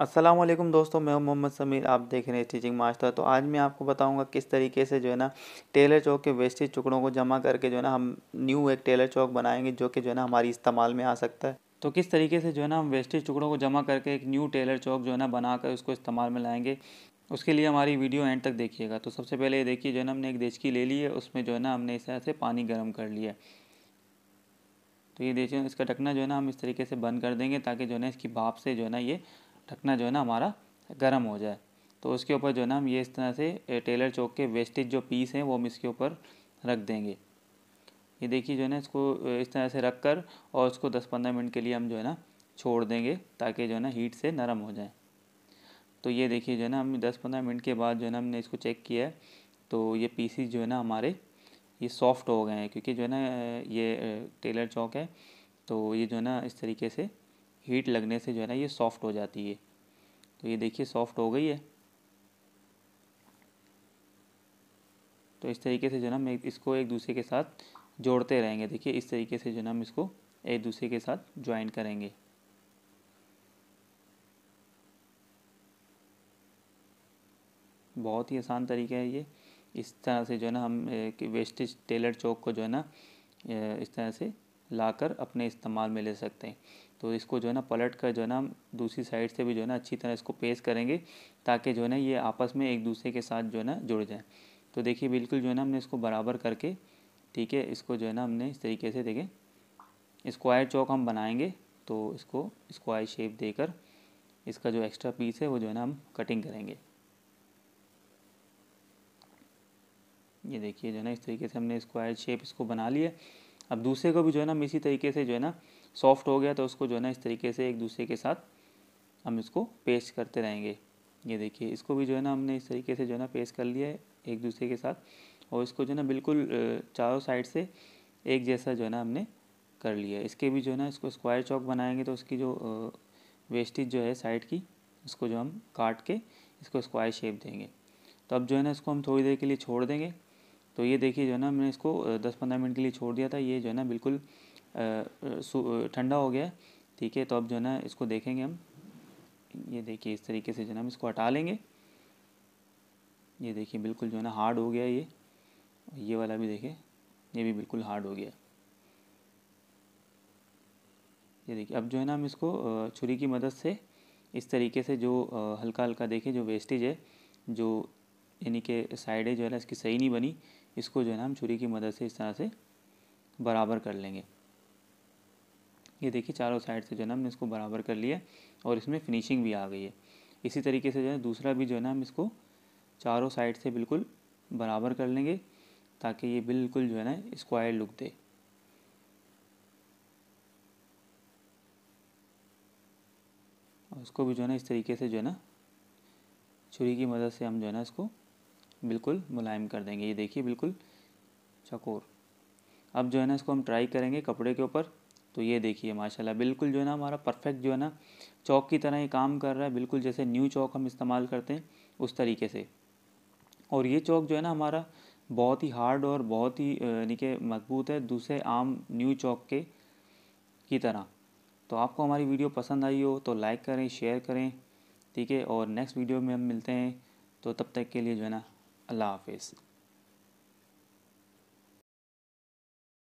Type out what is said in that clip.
असलम दोस्तों मैं मोहम्मद समीर आप देख रहे हैं स्टिचिंग मास्टर तो आज मैं आपको बताऊंगा किस तरीके से जो है ना टेलर चौक के वेस्टेज टुकड़ों को जमा करके जो है ना हम न्यू एक टेलर चौक बनाएंगे जो कि जो है ना हमारी इस्तेमाल में आ सकता है तो किस तरीके से जो है ना हम वेस्टेज टुकड़ों को जमा करके एक न्यू टेलर चौक जो है ना बनाकर उसको इस्तेमाल में लाएंगे उसके लिए हमारी वीडियो एंड तक देखिएगा तो सबसे पहले ये देखिए जो है ना हमने एक देचकी ले ली है उसमें जो है ना हमने इस तरह से पानी गर्म कर लिया है तो ये देखिए इसका ढकना जो है ना हम इस तरीके से बंद कर देंगे ताकि जो है ना इसकी भाप से जो है ना ये ढकना जो है ना हमारा गर्म हो जाए तो उसके ऊपर जो है ना हम ये इस तरह से टेलर चौक के वेस्टेज जो पीस हैं वो हम इसके ऊपर रख देंगे ये देखिए जो है ना इसको इस तरह से रख कर और उसको 10-15 मिनट के लिए हम जो है ना छोड़ देंगे ताकि जो है ना हीट से नरम हो जाए तो ये देखिए जो है ना हम 10-15 मिनट के बाद जो है ना हमने इसको चेक किया है तो ये पीसीस जो है ना हमारे ये सॉफ्ट हो गए हैं क्योंकि जो है ना ये टेलर चौक है तो ये जो है ना इस तरीके से हीट लगने से जो है ना ये सॉफ्ट हो जाती है तो ये देखिए सॉफ्ट हो गई है तो इस तरीके से जो है ना इसको एक दूसरे के साथ जोड़ते रहेंगे देखिए इस तरीके से जो है हम इसको एक दूसरे के साथ ज्वाइन करेंगे बहुत ही आसान तरीका है ये इस तरह से जो है ना हम वेस्टेज टेलर चौक को जो है ना इस तरह से लाकर अपने इस्तेमाल में ले सकते हैं तो इसको जो है ना पलट कर जो है ना दूसरी साइड से भी जो है ना अच्छी तरह इसको पेस्ट करेंगे ताकि जो है ना ये आपस में एक दूसरे के साथ जो है ना जुड़ जाए तो देखिए बिल्कुल जो है ना हमने इसको बराबर करके ठीक है इसको जो है ना हमने इस तरीके से देखें स्क्वायर चौक हम बनाएंगे तो इसको स्क्वायर शेप देकर इसका जो एक्स्ट्रा पीस है वो जो है ना हम कटिंग करेंगे ये देखिए जो है ना इस तरीके से हमने स्क्वायर शेप इसको बना लिया अब दूसरे को भी जो है ना हम इसी तरीके से जो है ना सॉफ्ट हो गया तो उसको जो है ना इस तरीके से एक दूसरे के साथ हम इसको पेस्ट करते रहेंगे ये देखिए इसको भी जो है ना हमने इस तरीके से जो है ना पेस्ट कर लिया है एक दूसरे के साथ और इसको जो है ना बिल्कुल चारों साइड से एक जैसा जो है ना हमने कर लिया इसके भी जो है ना इसको स्क्वायर चौक बनाएंगे तो उसकी जो वेस्टेज जो है साइड की उसको जो हम काट के इसको स्क्वायर शेप देंगे तो अब जो है ना इसको हम थोड़ी देर के लिए छोड़ देंगे तो ये देखिए जो है ना मैंने इसको दस पंद्रह मिनट के लिए छोड़ दिया था ये जो है ना बिल्कुल ठंडा हो गया ठीक है तो अब जो है ना इसको देखेंगे हम ये देखिए इस तरीके से जो है ना हम इसको हटा लेंगे ये देखिए बिल्कुल जो है ना हार्ड हो गया ये ये वाला भी देखिए ये भी बिल्कुल हार्ड हो गया ये देखिए अब जो है ना हम इसको छुरी की मदद से इस तरीके से जो हल्का हल्का देखें जो वेस्टेज है जो यानी कि साइडें जो है ना इसकी सही नहीं बनी इसको जो है ना हम छुरी की मदद से इस तरह से बराबर कर लेंगे ये देखिए चारों साइड से जो है ना हमने इसको बराबर कर लिया और इसमें फिनिशिंग भी आ गई है इसी तरीके से जो है दूसरा भी जो है ना हम इसको चारों साइड से बिल्कुल बराबर कर लेंगे ताकि ये बिल्कुल जो है ना स्क्वायर लुक दे और उसको भी जो है ना इस तरीके से जो है ना छुरी की मदद से हम जो है ना इसको बिल्कुल मुलायम कर देंगे ये देखिए बिल्कुल चकोर अब जो है ना इसको हम ट्राई करेंगे कपड़े के ऊपर तो ये देखिए माशाल्लाह बिल्कुल जो है ना हमारा परफेक्ट जो है ना चौक की तरह ये काम कर रहा है बिल्कुल जैसे न्यू चौक हम इस्तेमाल करते हैं उस तरीके से और ये चौक जो है ना हमारा बहुत ही हार्ड और बहुत ही यानी कि मजबूत है दूसरे आम न्यू चौक के की तरह तो आपको हमारी वीडियो पसंद आई हो तो लाइक करें शेयर करें ठीक है और नेक्स्ट वीडियो में हम मिलते हैं तो तब तक के लिए जो है ना Allah Hafiz.